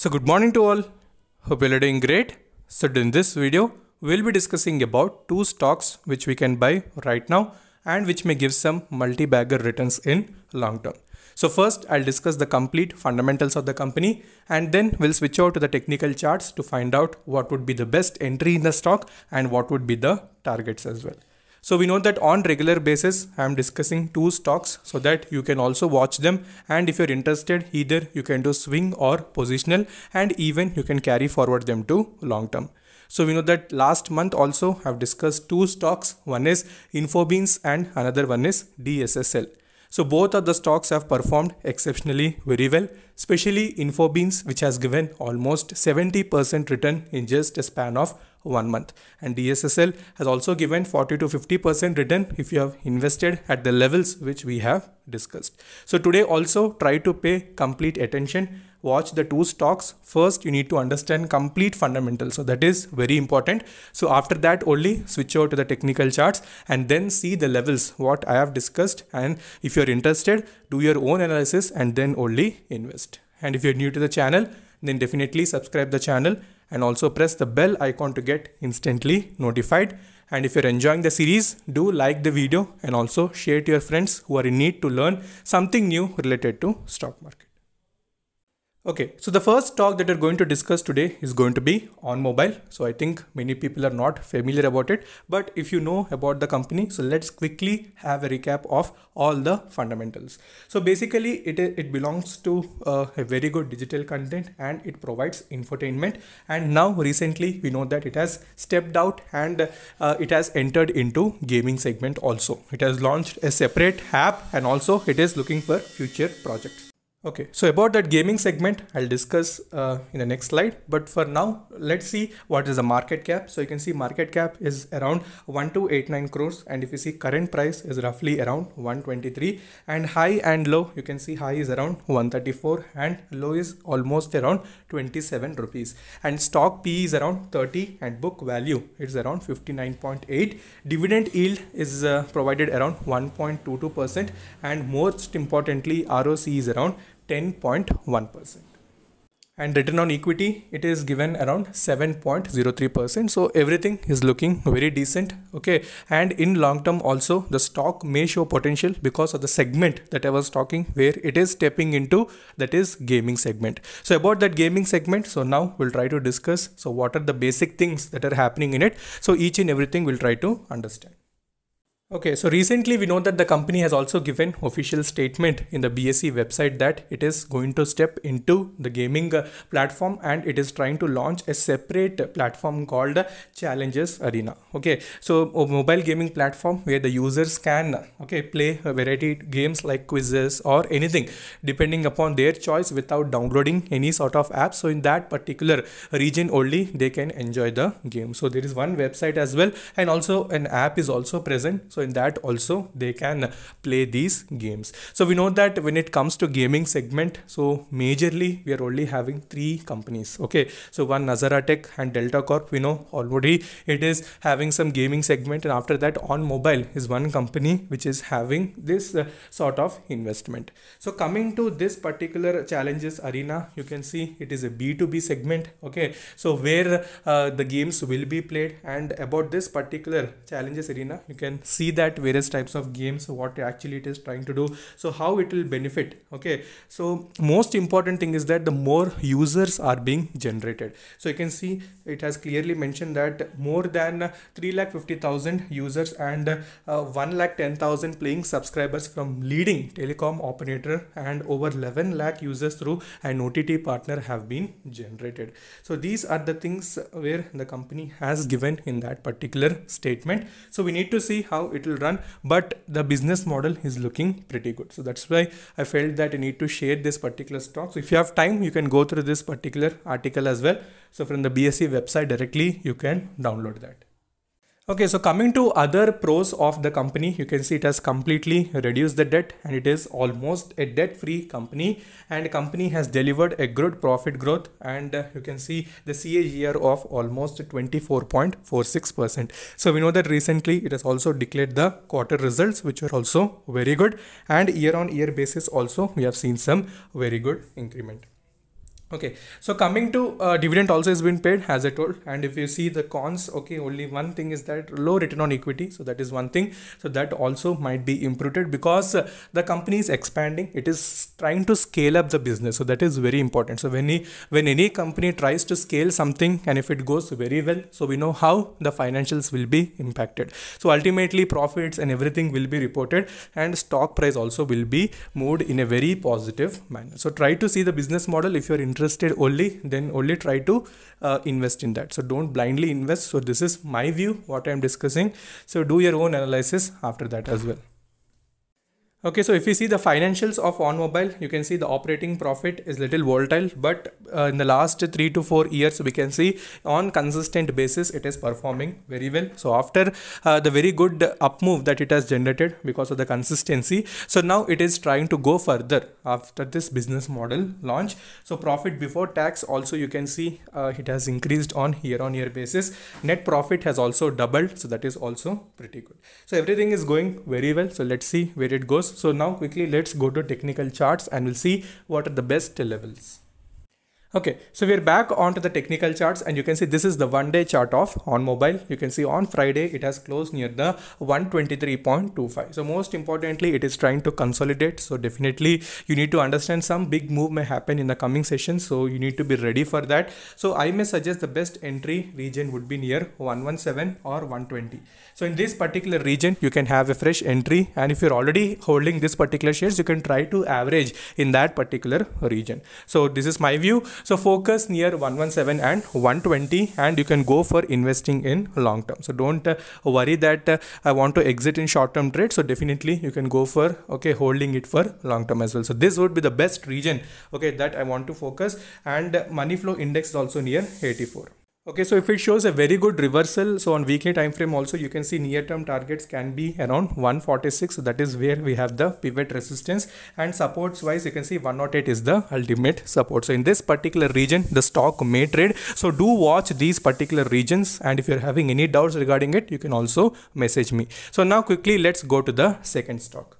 So good morning to all. Hope you're doing great. So in this video, we'll be discussing about two stocks which we can buy right now and which may give some multi-bagger returns in long term. So first I'll discuss the complete fundamentals of the company and then we'll switch over to the technical charts to find out what would be the best entry in the stock and what would be the targets as well. So we know that on regular basis, I am discussing two stocks so that you can also watch them. And if you're interested, either you can do swing or positional and even you can carry forward them to long term. So we know that last month also I've discussed two stocks. One is Infobeans and another one is DSSL. So both of the stocks have performed exceptionally very well, especially Infobeans which has given almost 70% return in just a span of one month and DSSL has also given 40 to 50% return if you have invested at the levels which we have discussed. So today also try to pay complete attention watch the two stocks first you need to understand complete fundamentals so that is very important so after that only switch over to the technical charts and then see the levels what i have discussed and if you're interested do your own analysis and then only invest and if you're new to the channel then definitely subscribe the channel and also press the bell icon to get instantly notified and if you're enjoying the series, do like the video and also share to your friends who are in need to learn something new related to stock market. Okay, so the first talk that we're going to discuss today is going to be on mobile. So I think many people are not familiar about it, but if you know about the company, so let's quickly have a recap of all the fundamentals. So basically it, it belongs to uh, a very good digital content and it provides infotainment. And now recently we know that it has stepped out and uh, it has entered into gaming segment also. It has launched a separate app and also it is looking for future projects. Okay, so about that gaming segment, I'll discuss uh, in the next slide. But for now, let's see what is the market cap. So you can see market cap is around 1289 crores. And if you see current price is roughly around 123 and high and low, you can see high is around 134 and low is almost around 27 rupees. And stock P is around 30 and book value is around 59.8. Dividend yield is uh, provided around 1.22% and most importantly, ROC is around 10.1%. And return on equity, it is given around 7.03%. So everything is looking very decent. Okay. And in long term also, the stock may show potential because of the segment that I was talking where it is stepping into that is gaming segment. So about that gaming segment. So now we'll try to discuss. So what are the basic things that are happening in it? So each and everything we'll try to understand. Okay, so recently we know that the company has also given official statement in the BSE website that it is going to step into the gaming uh, platform and it is trying to launch a separate platform called Challenges Arena. Okay, so a mobile gaming platform where the users can okay play a variety games like quizzes or anything depending upon their choice without downloading any sort of app. So in that particular region only they can enjoy the game. So there is one website as well and also an app is also present. So so in that also they can play these games so we know that when it comes to gaming segment so majorly we are only having three companies okay so one Nazara Tech and Delta Corp we know already it is having some gaming segment and after that on mobile is one company which is having this uh, sort of investment so coming to this particular challenges arena you can see it is a B2B segment okay so where uh, the games will be played and about this particular challenges arena you can see see that various types of games what actually it is trying to do so how it will benefit okay so most important thing is that the more users are being generated so you can see it has clearly mentioned that more than 3 lakh 50000 users and uh, 1 lakh 10000 playing subscribers from leading telecom operator and over 11 lakh users through an OTT partner have been generated so these are the things where the company has given in that particular statement so we need to see how it it will run but the business model is looking pretty good so that's why i felt that i need to share this particular stock so if you have time you can go through this particular article as well so from the BSE website directly you can download that Okay, so coming to other pros of the company, you can see it has completely reduced the debt and it is almost a debt-free company and company has delivered a good profit growth and uh, you can see the CAGR of almost 24.46%. So we know that recently it has also declared the quarter results which are also very good and year on year basis also we have seen some very good increment okay so coming to uh, dividend also has been paid as i told and if you see the cons okay only one thing is that low return on equity so that is one thing so that also might be imputed because uh, the company is expanding it is trying to scale up the business so that is very important so when he, when any company tries to scale something and if it goes very well so we know how the financials will be impacted so ultimately profits and everything will be reported and stock price also will be moved in a very positive manner so try to see the business model if you're interested interested only then only try to uh, invest in that so don't blindly invest so this is my view what i'm discussing so do your own analysis after that as well Okay, so if we see the financials of OnMobile, you can see the operating profit is little volatile, but uh, in the last three to four years, we can see on consistent basis it is performing very well. So after uh, the very good up move that it has generated because of the consistency, so now it is trying to go further after this business model launch. So profit before tax also you can see uh, it has increased on year on year basis. Net profit has also doubled, so that is also pretty good. So everything is going very well. So let's see where it goes. So now quickly let's go to technical charts and we'll see what are the best levels. Okay, so we're back onto the technical charts and you can see this is the one day chart of on mobile. You can see on Friday it has closed near the 123.25. So most importantly, it is trying to consolidate. So definitely you need to understand some big move may happen in the coming session. So you need to be ready for that. So I may suggest the best entry region would be near 117 or 120. So in this particular region, you can have a fresh entry. And if you're already holding this particular shares, you can try to average in that particular region. So this is my view so focus near 117 and 120 and you can go for investing in long term so don't uh, worry that uh, i want to exit in short term trade so definitely you can go for okay holding it for long term as well so this would be the best region okay that i want to focus and money flow index is also near 84 Okay, so if it shows a very good reversal, so on weekly time frame also you can see near term targets can be around 146. So that is where we have the pivot resistance and supports wise you can see 108 is the ultimate support. So in this particular region the stock may trade. So do watch these particular regions and if you're having any doubts regarding it you can also message me. So now quickly let's go to the second stock.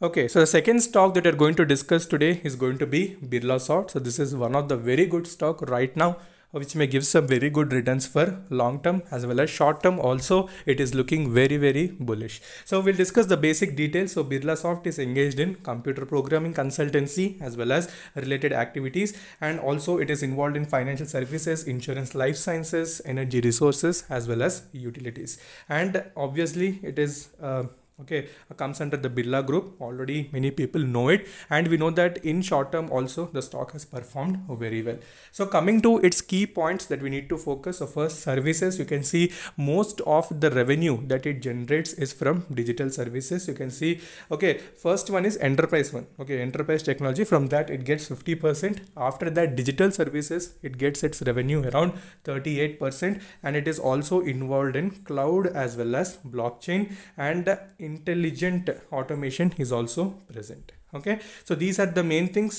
Okay, so the second stock that we're going to discuss today is going to be Birla So this is one of the very good stock right now uh, which may give some very good returns for long term as well as short term also it is looking very very bullish so we'll discuss the basic details so birla soft is engaged in computer programming consultancy as well as related activities and also it is involved in financial services insurance life sciences energy resources as well as utilities and obviously it is uh, okay comes under the Birla group already many people know it and we know that in short term also the stock has performed very well so coming to its key points that we need to focus so first services you can see most of the revenue that it generates is from digital services you can see okay first one is enterprise one okay enterprise technology from that it gets 50% after that digital services it gets its revenue around 38% and it is also involved in cloud as well as blockchain and intelligent automation is also present okay so these are the main things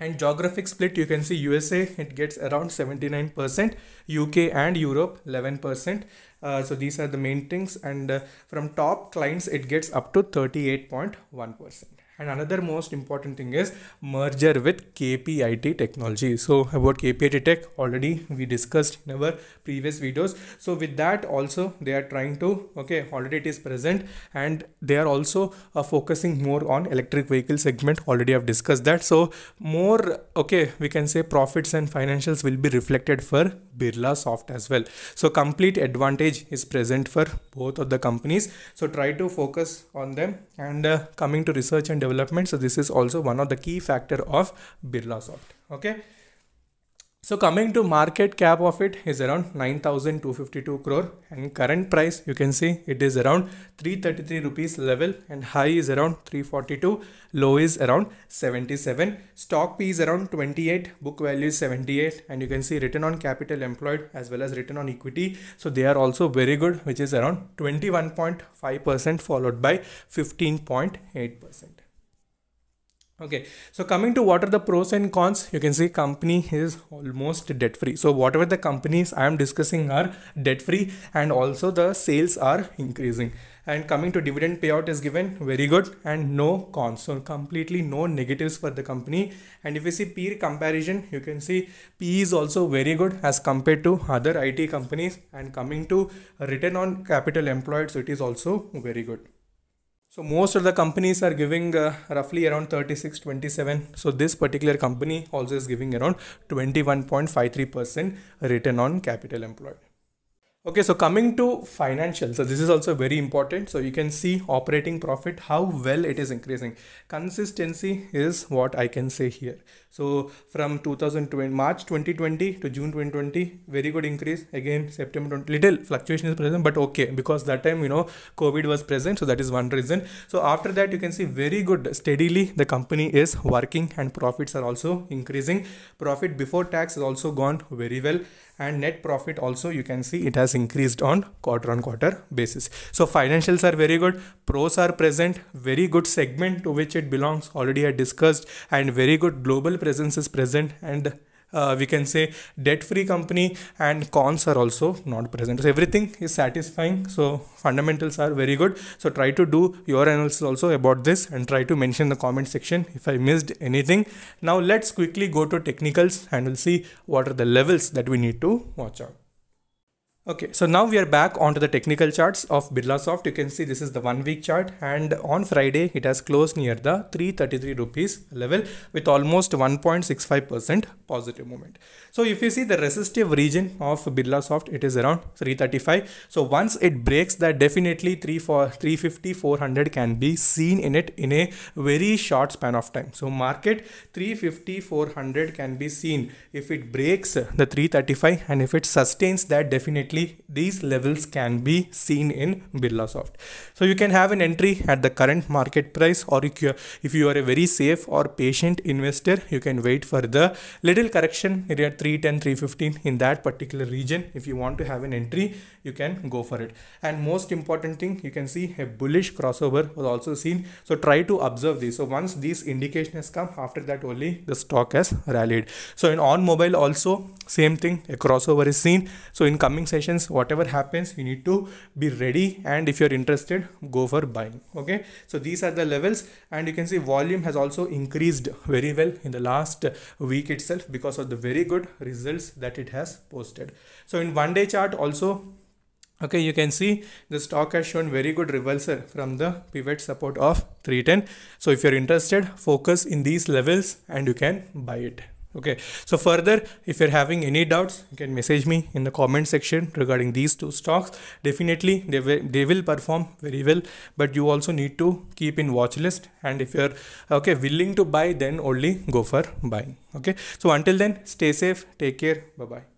and geographic split you can see usa it gets around 79% uk and europe 11% uh, so these are the main things and uh, from top clients it gets up to 38.1% and another most important thing is merger with KPIT technology so about KPIT tech already we discussed in our previous videos so with that also they are trying to okay already it is present and they are also uh, focusing more on electric vehicle segment already I've discussed that so more okay we can say profits and financials will be reflected for Birla Soft as well so complete advantage is present for both of the companies so try to focus on them and uh, coming to research and development development. So this is also one of the key factor of Birlasoft. Okay. So coming to market cap of it is around 9252 crore and current price you can see it is around 333 rupees level and high is around 342 low is around 77 stock P is around 28 book value is 78 and you can see return on capital employed as well as return on equity so they are also very good which is around 21.5% followed by 15.8% okay so coming to what are the pros and cons you can see company is almost debt free so whatever the companies i am discussing are debt free and also the sales are increasing and coming to dividend payout is given very good and no cons so completely no negatives for the company and if you see peer comparison you can see pe is also very good as compared to other it companies and coming to return on capital employed so it is also very good so most of the companies are giving uh, roughly around 36, 27. So this particular company also is giving around 21.53% return on capital employed. Okay, so coming to financial, so this is also very important. So you can see operating profit, how well it is increasing. Consistency is what I can say here so from 2020 march 2020 to june 2020 very good increase again september 20, little fluctuation is present but okay because that time you know covid was present so that is one reason so after that you can see very good steadily the company is working and profits are also increasing profit before tax has also gone very well and net profit also you can see it has increased on quarter on quarter basis so financials are very good pros are present very good segment to which it belongs already i discussed and very good global presence is present and uh, we can say debt free company and cons are also not present so everything is satisfying so fundamentals are very good so try to do your analysis also about this and try to mention the comment section if i missed anything now let's quickly go to technicals and we'll see what are the levels that we need to watch out Okay, so now we are back onto the technical charts of Birlasoft. You can see this is the one week chart and on Friday it has closed near the 333 rupees level with almost 1.65% positive movement. So if you see the resistive region of Birlasoft, it is around 335. So once it breaks that definitely 350 400 can be seen in it in a very short span of time. So market 350 400 can be seen if it breaks the 335 and if it sustains that definitely these levels can be seen in Birlasoft. So you can have an entry at the current market price or if you are a very safe or patient investor, you can wait for the little correction area 310, 315 in that particular region. If you want to have an entry, you can go for it. And most important thing, you can see a bullish crossover was also seen. So try to observe this. So once these indication has come, after that only the stock has rallied. So in on mobile also same thing, a crossover is seen. So in coming session, whatever happens you need to be ready and if you're interested go for buying okay so these are the levels and you can see volume has also increased very well in the last week itself because of the very good results that it has posted so in one day chart also okay you can see the stock has shown very good reversal from the pivot support of 310 so if you're interested focus in these levels and you can buy it okay so further if you're having any doubts you can message me in the comment section regarding these two stocks definitely they will they will perform very well but you also need to keep in watch list and if you're okay willing to buy then only go for buying okay so until then stay safe take care bye bye